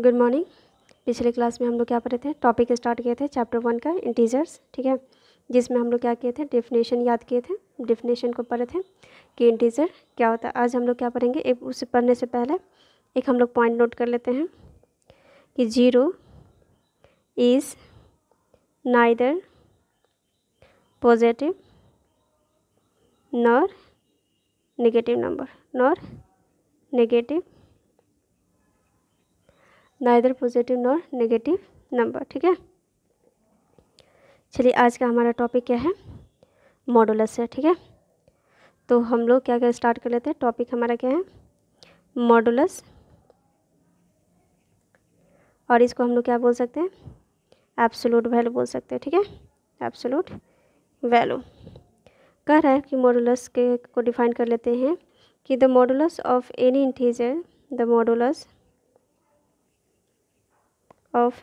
good morning पिछले class में हम लोग क्या पढ़े थे टॉपिक स्टार्ट किए थे चैप्टर वन का इंटीजर्स ठीक है जिसमें हम लोग क्या किए थे डेफिनेशन याद किए थे डेफिनेशन को पढ़े थे कि इंटीजर क्या होता है आज हम लोग क्या पढ़ेंगे एक उसे पढ़ने से पहले एक हम लोग पॉइंट नोट कर लेते हैं कि zero is neither positive nor negative number nor negative neither positive nor negative number ठीक है चलिए आज का हमारा टॉपिक क्या है मॉडुलस है ठीक है तो हम लोग क्या क्या स्टार्ट कर लेते हैं टॉपिक हमारा क्या है मॉडुलस और इसको हम लोग क्या बोल सकते हैं एप्सोलूट वैल्यू बोल सकते हैं ठीक है एप्सोलूट वैल्यू कह रहा है कि मॉडुलस के को डिफाइन कर लेते हैं कि the modulus of any integer the modulus of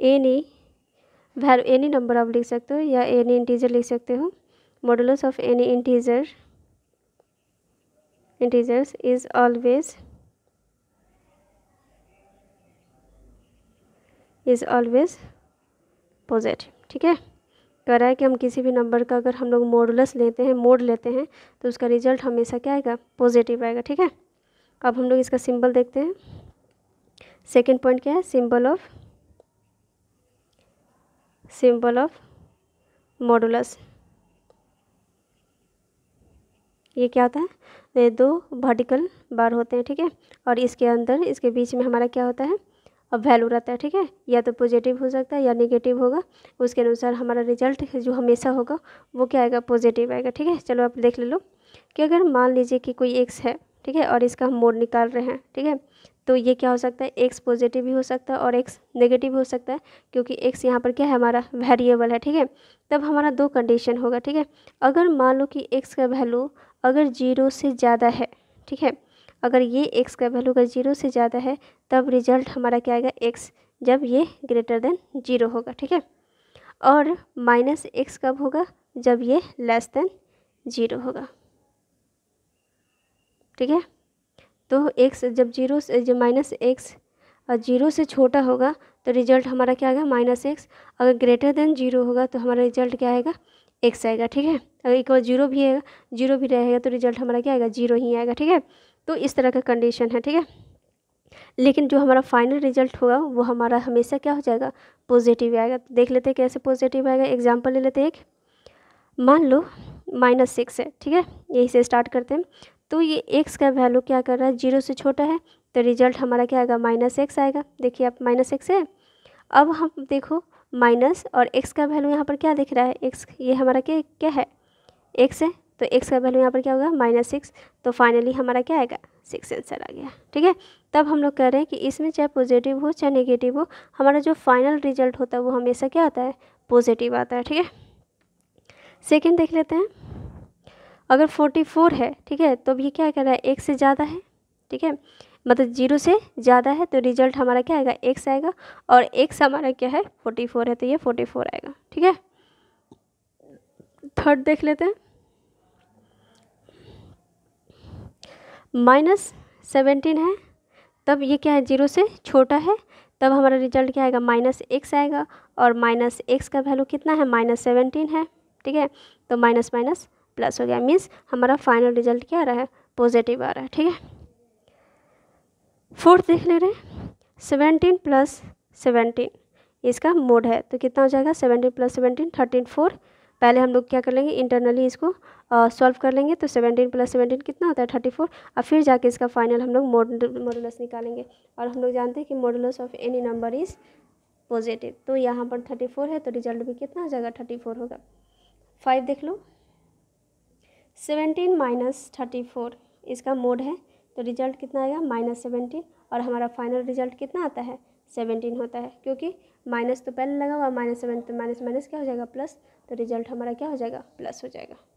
any value any number आप लिख सकते हो या एनी इंटीजर लिख सकते हो modulus of any integer integers is always is always positive ठीक है कह रहा है कि हम किसी भी नंबर का अगर हम लोग मॉडुलस लेते हैं मोड लेते हैं तो उसका रिजल्ट हमेशा क्या आएगा पॉजिटिव आएगा ठीक है अब हम लोग इसका सिंबल देखते हैं सेकेंड पॉइंट क्या है symbol of symbol of modulus ये क्या होता है ये दो वर्टिकल बार होते हैं ठीक है और इसके अंदर इसके बीच में हमारा क्या होता है अब वैल्यू रहता है ठीक है या तो पॉजिटिव हो सकता है या नेगेटिव होगा उसके अनुसार हमारा रिजल्ट जो हमेशा होगा वो क्या आएगा पॉजिटिव आएगा ठीक है चलो आप देख ले लो कि अगर मान लीजिए कि कोई एक्स है ठीक है और इसका हम मोड निकाल रहे हैं ठीक है तो ये क्या हो सकता है एक्स पॉजिटिव भी हो सकता है और एक्स नेगेटिव हो सकता है क्योंकि एक्स यहाँ पर क्या है हमारा वेरिएबल है ठीक है तब हमारा दो कंडीशन होगा ठीक है अगर मान लो कि एक्स का वैल्यू अगर जीरो से ज़्यादा है ठीक है अगर ये एक्स का वैल्यू अगर जीरो से ज़्यादा है तब रिजल्ट हमारा क्या आएगा एक्स जब ये ग्रेटर देन जीरो होगा ठीक है और माइनस एक्स कब होगा जब ये लेस देन ज़ीरो होगा ठीक है तो एक्स जब जीरो से जब माइनस एक्स जीरो से छोटा होगा तो रिजल्ट हमारा क्या आएगा माइनस एक्स अगर ग्रेटर देन जीरो होगा तो हमारा रिजल्ट क्या आएगा एक्स आएगा ठीक है अगर इक्वल जीरो भी आएगा जीरो भी रहेगा तो रिजल्ट हमारा क्या आएगा जीरो ही आएगा ठीक है तो इस तरह का कंडीशन है ठीक है लेकिन जो हमारा फाइनल रिजल्ट होगा वो हमारा हमेशा क्या हो जाएगा पॉजिटिव आएगा तो देख लेते हैं कैसे पॉजिटिव आएगा एग्जाम्पल ले लेते हैं एक मान लो माइनस सिक्स है ठीक है यही से स्टार्ट करते हैं तो ये एक्स का वैल्यू क्या कर रहा है जीरो से छोटा है तो रिजल्ट हमारा क्या आएगा माइनस एक्स आएगा देखिए आप माइनस एक्स है अब हम देखो माइनस और एक्स का वैल्यू यहाँ पर क्या दिख रहा है एक्स ये हमारा क्या क्या है एक्स है तो एक्स का वैल्यू यहाँ पर क्या होगा माइनस सिक्स तो फाइनली हमारा क्या आएगा सिक्स आंसर आ गया ठीक है तब हम लोग कह रहे हैं कि इसमें चाहे पॉजिटिव हो चाहे नेगेटिव हो हमारा जो फाइनल रिजल्ट होता है वो हमेशा क्या आता है पॉजिटिव आता है ठीक है सेकेंड देख लेते हैं अगर फोर्टी फोर है ठीक है तो अब ये क्या कह रहा है एक से ज़्यादा है ठीक है मतलब जीरो से ज़्यादा है तो रिजल्ट हमारा क्या आएगा एक्स आएगा और एक्स हमारा क्या है फोर्टी फोर है तो ये फोर्टी फोर आएगा ठीक है थर्ड देख लेते हैं माइनस सेवेंटीन है तब ये क्या है जीरो से छोटा है तब हमारा रिजल्ट क्या आएगा माइनस एक्स आएगा और माइनस एक्स का वैल्यू कितना है माइनस सेवेंटीन है ठीक है तो माइनस माइनस प्लस हो गया मीन्स हमारा फाइनल रिजल्ट क्या आ रहा है पॉजिटिव आ रहा है ठीक है फोर्थ देख ले रहे हैं सेवेंटीन प्लस सेवेंटीन इसका मोड है तो कितना हो जाएगा seventeen plus seventeen thirteen four पहले हम लोग क्या कर लेंगे इंटरनली इसको सॉल्व कर लेंगे तो सेवेंटीन प्लस सेवेंटीन कितना होता है थर्टी फोर और फिर जाके इसका फाइनल हम लोग मोड मॉडुलस निकालेंगे और हम लोग जानते हैं कि modulus of any number is positive तो यहाँ पर थर्टी फोर है तो रिजल्ट भी कितना हो जाएगा थर्टी फोर होगा फाइव देख लो सेवेंटीन माइनस थर्टी फोर इसका मोड है तो रिजल्ट कितना आएगा माइनस सेवेंटीन और हमारा फाइनल रिजल्ट कितना आता है सेवेंटीन होता है क्योंकि माइनस तो पहले लगा हुआ माइनस सेवन तो माइनस माइनस क्या हो जाएगा प्लस तो रिजल्ट हमारा क्या हो जाएगा प्लस हो जाएगा